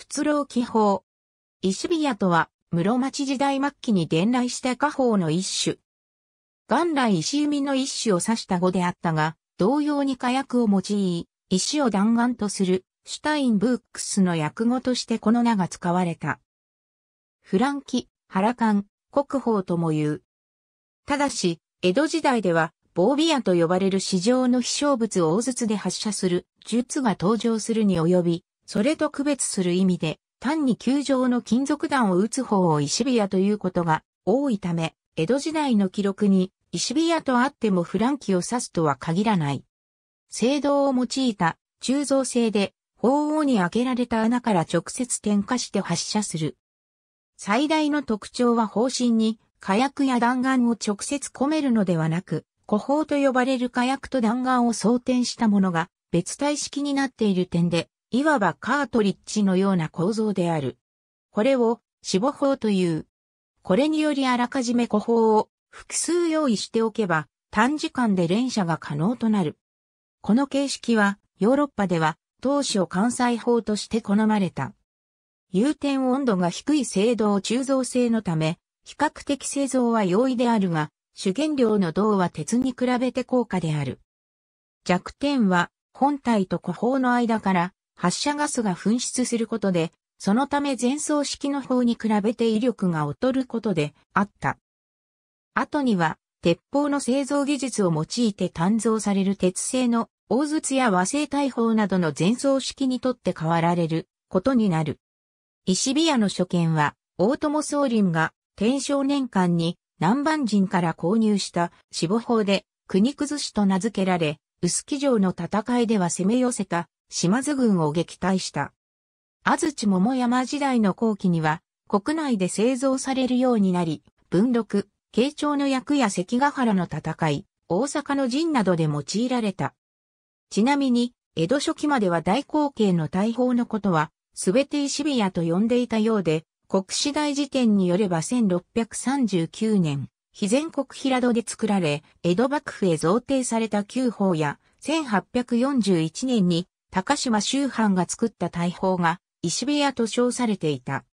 仏牢気法。石火屋とは、室町時代末期に伝来した家宝の一種。元来石弓の一種を指した語であったが、同様に火薬を用い、石を弾丸とする、シュタインブークスの訳語としてこの名が使われた。フランキ、ハラカン、国宝とも言う。ただし、江戸時代では、ボービアと呼ばれる市場の飛翔物を大筒で発射する術が登場するに及び、それと区別する意味で、単に球状の金属弾を打つ方を石火矢ということが多いため、江戸時代の記録に石火矢とあってもフランキを指すとは限らない。青銅を用いた鋳造製で、鳳凰に開けられた穴から直接点火して発射する。最大の特徴は方針に火薬や弾丸を直接込めるのではなく、古砲と呼ばれる火薬と弾丸を装填したものが別体式になっている点で、いわばカートリッジのような構造である。これを、死母法という。これによりあらかじめ個法を複数用意しておけば、短時間で連射が可能となる。この形式は、ヨーロッパでは、当初関西法として好まれた。融点温度が低い製銅鋳造性のため、比較的製造は容易であるが、主原料の銅は鉄に比べて高価である。弱点は、本体と個法の間から発射ガスが噴出することで、そのため前走式の方に比べて威力が劣ることであった。後には、鉄砲の製造技術を用いて鍛造される鉄製の大筒や和製大砲などの前奏式にとって変わられることになる。石火屋の所見は、大友宗林が天正年間に南蛮人から購入した死母砲で国崩しと名付けられ、臼木城の戦いでは攻め寄せた島津軍を撃退した。安土桃山時代の後期には、国内で製造されるようになり、文禄、慶長の役や関ヶ原の戦い、大阪の陣などで用いられた。ちなみに、江戸初期までは大口径の大砲のことは、すべて石火矢と呼んでいたようで、国史大辞典によれば1639年、非全国平戸で作られ、江戸幕府へ贈呈された旧砲や、1841年に高島周藩が作った大砲が石部屋と称されていた。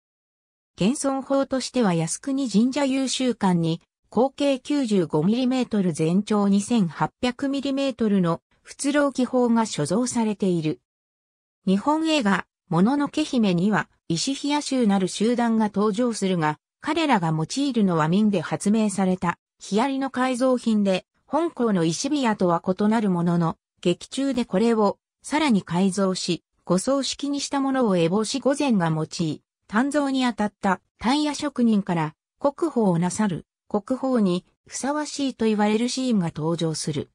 現存法としては靖国神社優秀館に口径 95mm 全長 2800mm の仏浪記砲が所蔵されている。日本映画、もののけ姫には石火屋衆なる集団が登場するが、彼らが用いるのは民で発明された、ヒアリの改造品で、本校の石火屋とは異なるものの、劇中でこれをさらに改造し、五層式にしたものを烏帽子御前が用い、鍛造に当たったタイヤ職人から国宝をなさる、国宝にふさわしいと言われるシーンが登場する。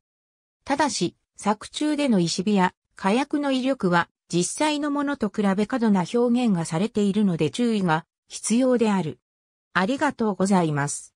ただし、作中での石火や火薬の威力は実際のものと比べ過度な表現がされているので注意が必要である。ありがとうございます。